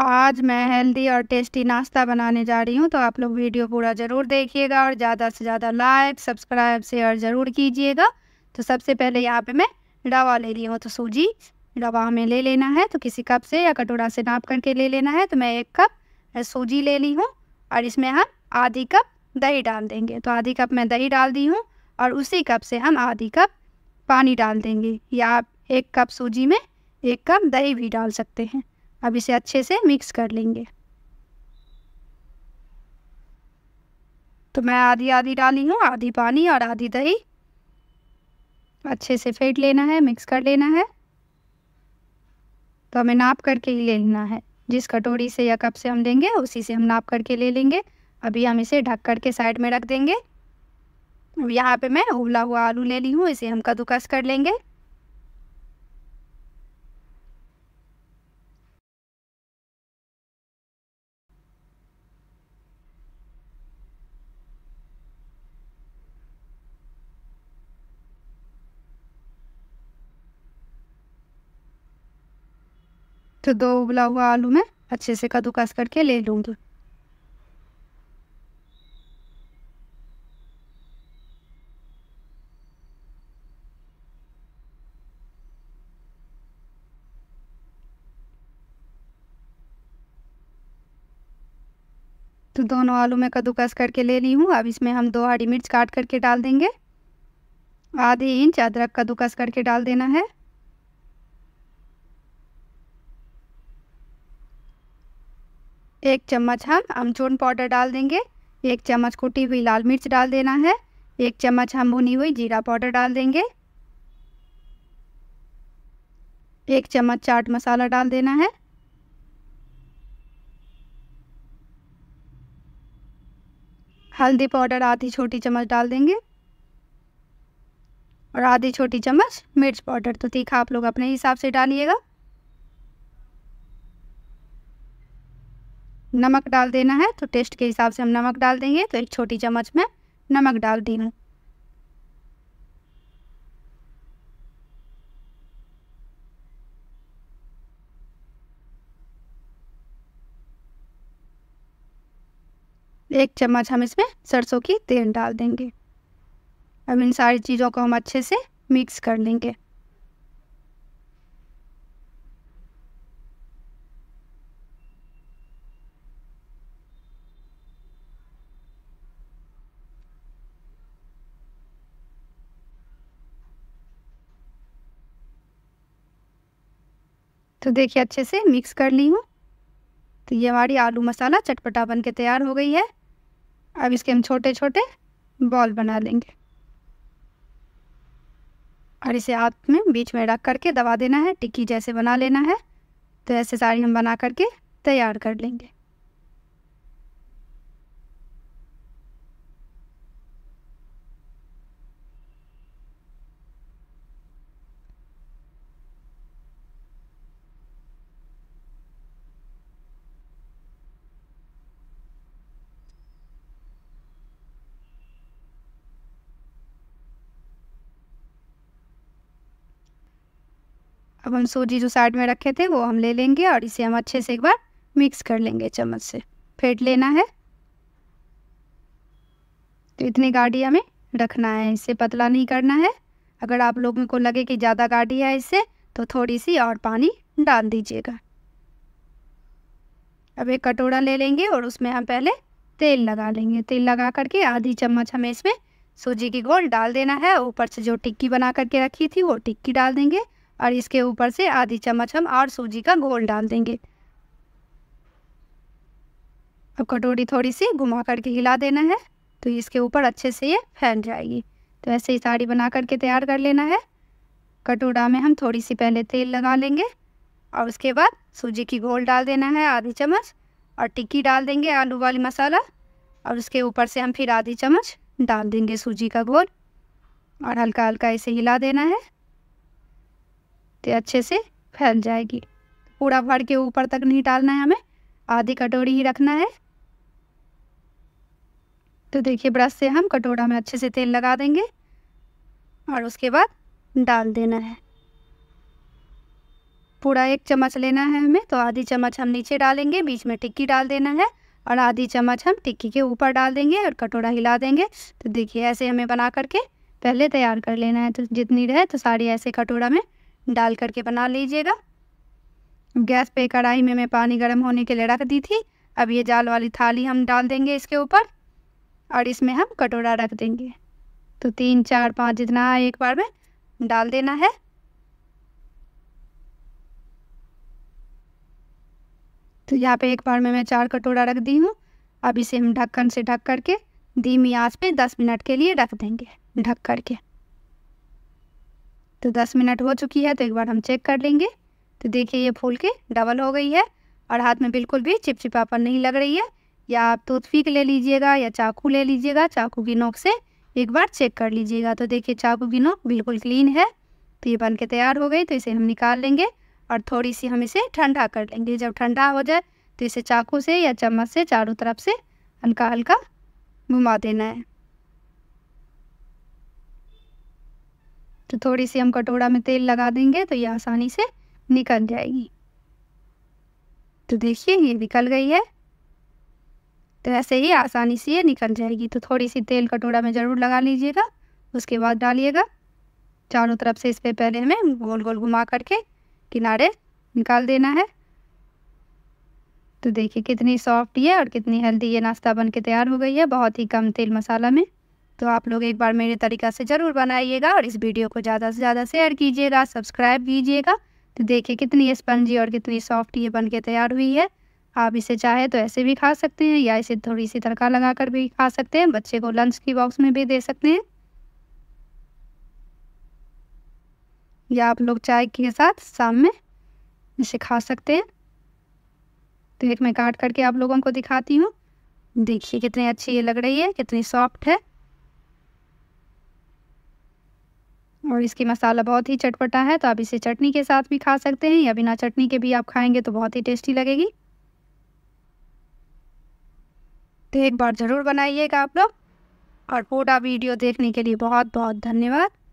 आज मैं हेल्दी और टेस्टी नाश्ता बनाने जा रही हूँ तो आप लोग वीडियो पूरा ज़रूर देखिएगा और ज़्यादा से ज़्यादा लाइक सब्सक्राइब शेयर ज़रूर कीजिएगा तो सबसे पहले यहाँ पे मैं रवा ले रही हूँ तो सूजी रवा हमें ले लेना है तो किसी कप से या कटोरा से नाप करके ले लेना है तो मैं एक कप सूजी ले ली हूँ और इसमें हम आधी कप दही डाल देंगे तो आधी कप मैं दही डाल दी हूँ और उसी कप से हम आधी कप पानी डाल देंगे या आप एक कप सूजी में एक कप दही भी डाल सकते हैं अब इसे अच्छे से मिक्स कर लेंगे तो मैं आधी आधी डाली हूँ आधी पानी और आधी दही अच्छे से फेंट लेना है मिक्स कर लेना है तो हमें नाप करके ही ले लेना है जिस कटोरी से या कप से हम लेंगे उसी से हम नाप करके ले लेंगे अभी हम इसे ढक कर के साइड में रख देंगे अब यहाँ पे मैं उबला हुआ आलू ले ली हूँ इसे हम कद्दूकस कर लेंगे तो दो उबला हुआ आलू मैं अच्छे से कद्दूकस करके ले लूँगी तो दोनों आलू मैं कद्दूकस करके ले ली हूँ अब इसमें हम दो हरी मिर्च काट करके डाल देंगे आधे इंच अदरक कद्दूकस करके डाल देना है एक चम्मच हम अमचूर्ण पाउडर डाल देंगे एक चम्मच कुटी हुई लाल मिर्च डाल देना है एक चम्मच हम भुनी हुई जीरा पाउडर डाल देंगे एक चम्मच चाट मसाला डाल देना है हल्दी पाउडर आधी छोटी चम्मच डाल देंगे और आधी छोटी चम्मच मिर्च पाउडर तो तीखा आप लोग अपने हिसाब से डालिएगा नमक डाल देना है तो टेस्ट के हिसाब से हम नमक डाल देंगे तो एक छोटी चम्मच में नमक डाल दी हूँ एक चम्मच हम इसमें सरसों की तेल डाल देंगे अब इन सारी चीज़ों को हम अच्छे से मिक्स कर लेंगे तो देखिए अच्छे से मिक्स कर ली हूँ तो ये हमारी आलू मसाला चटपटा बन के तैयार हो गई है अब इसके हम छोटे छोटे बॉल बना लेंगे और इसे हाथ में बीच में रख करके दबा देना है टिक्की जैसे बना लेना है तो ऐसे सारी हम बना करके तैयार कर लेंगे अब हम सूजी जो साइड में रखे थे वो हम ले लेंगे और इसे हम अच्छे से एक बार मिक्स कर लेंगे चम्मच से फेंट लेना है तो इतनी गाढ़ी हमें रखना है इसे पतला नहीं करना है अगर आप लोगों को लगे कि ज़्यादा गाढ़ी है इससे तो थोड़ी सी और पानी डाल दीजिएगा अब एक कटोरा ले लेंगे और उसमें हम पहले तेल लगा लेंगे तेल लगा करके आधी चम्मच हमें इसमें सूजी की गोल डाल देना है ऊपर से जो टिक्की बना करके रखी थी वो टिक्की डाल देंगे और इसके ऊपर से आधी चम्मच हम और सूजी का घोल डाल देंगे अब कटोरी थोड़ी सी घुमा करके हिला देना है तो इसके ऊपर अच्छे से ये फैल जाएगी तो ऐसे ही साड़ी बना करके तैयार कर लेना है कटोरा में हम थोड़ी सी पहले तेल लगा लेंगे और उसके बाद सूजी की घोल डाल देना है आधी चम्मच और टिक्की डाल देंगे आलू वाली मसाला और उसके ऊपर से हम फिर आधी चम्मच डाल देंगे सूजी का घोल और हल्का हल्का इसे हिला देना है तो अच्छे से फैल जाएगी पूरा भर के ऊपर तक नहीं डालना है हमें आधी कटोरी ही रखना है तो देखिए ब्रश से हम कटोरा में अच्छे से तेल लगा देंगे और उसके बाद डाल देना है पूरा एक चम्मच लेना है हमें तो आधी चम्मच हम नीचे डालेंगे बीच में टिक्की डाल देना है और आधी चम्मच हम टिक्की के ऊपर डाल देंगे और कटोरा हिला देंगे तो देखिए ऐसे हमें बना करके पहले तैयार कर लेना है तो जितनी रहे तो सारी ऐसे कटोरा में डाल करके बना लीजिएगा गैस पे कढ़ाई में मैं पानी गर्म होने के लिए रख दी थी अब ये जाल वाली थाली हम डाल देंगे इसके ऊपर और इसमें हम कटोरा रख देंगे तो तीन चार पाँच जितना है एक बार में डाल देना है तो यहाँ पे एक बार में मैं चार कटोरा रख दी हूँ अब इसे हम ढक्कन से ढक करके धीमी आंच पे दस मिनट के लिए रख देंगे ढक करके तो दस मिनट हो चुकी है तो एक बार हम चेक कर लेंगे तो देखिए ये फूल के डबल हो गई है और हाथ में बिल्कुल भी चिपचिपापन नहीं लग रही है या आप टूथपिक ले लीजिएगा या चाकू ले लीजिएगा चाकू की नोक से एक बार चेक कर लीजिएगा तो देखिए चाकू की नोक बिल्कुल क्लीन है तो ये बन के तैयार हो गई तो इसे हम निकाल लेंगे और थोड़ी सी हम इसे ठंडा कर लेंगे जब ठंडा हो जाए तो इसे चाकू से या चम्मच से चारों तरफ से हल्का हल्का घुमा देना है तो थोड़ी सी हम कटोरा में तेल लगा देंगे तो ये आसानी से निकल जाएगी तो देखिए ये निकल गई है तो ऐसे ही आसानी से ये निकल जाएगी तो थोड़ी सी तेल कटोरा में ज़रूर लगा लीजिएगा उसके बाद डालिएगा चारों तरफ से इस पर पहले हमें गोल गोल घुमा करके किनारे निकाल देना है तो देखिए कितनी सॉफ्ट ये और कितनी हेल्दी ये नाश्ता बन के तैयार हो गई है बहुत ही कम तेल मसाला में तो आप लोग एक बार मेरे तरीका से ज़रूर बनाइएगा और इस वीडियो को ज़्यादा से ज़्यादा शेयर कीजिएगा सब्सक्राइब कीजिएगा तो देखिए कितनी स्पंजी और कितनी सॉफ्ट ये बन के तैयार हुई है आप इसे चाहे तो ऐसे भी खा सकते हैं या इसे थोड़ी सी तड़का लगा कर भी खा सकते हैं बच्चे को लंच की बॉक्स में भी दे सकते हैं या आप लोग चाय के साथ शाम में इसे खा सकते हैं तो एक मैं काट करके आप लोगों को दिखाती हूँ देखिए कितनी अच्छी ये लग रही है कितनी सॉफ्ट है और इसकी मसाला बहुत ही चटपटा है तो आप इसे चटनी के साथ भी खा सकते हैं या बिना चटनी के भी आप खाएंगे तो बहुत ही टेस्टी लगेगी तो एक बार ज़रूर बनाइएगा आप लोग और पूरा वीडियो देखने के लिए बहुत बहुत धन्यवाद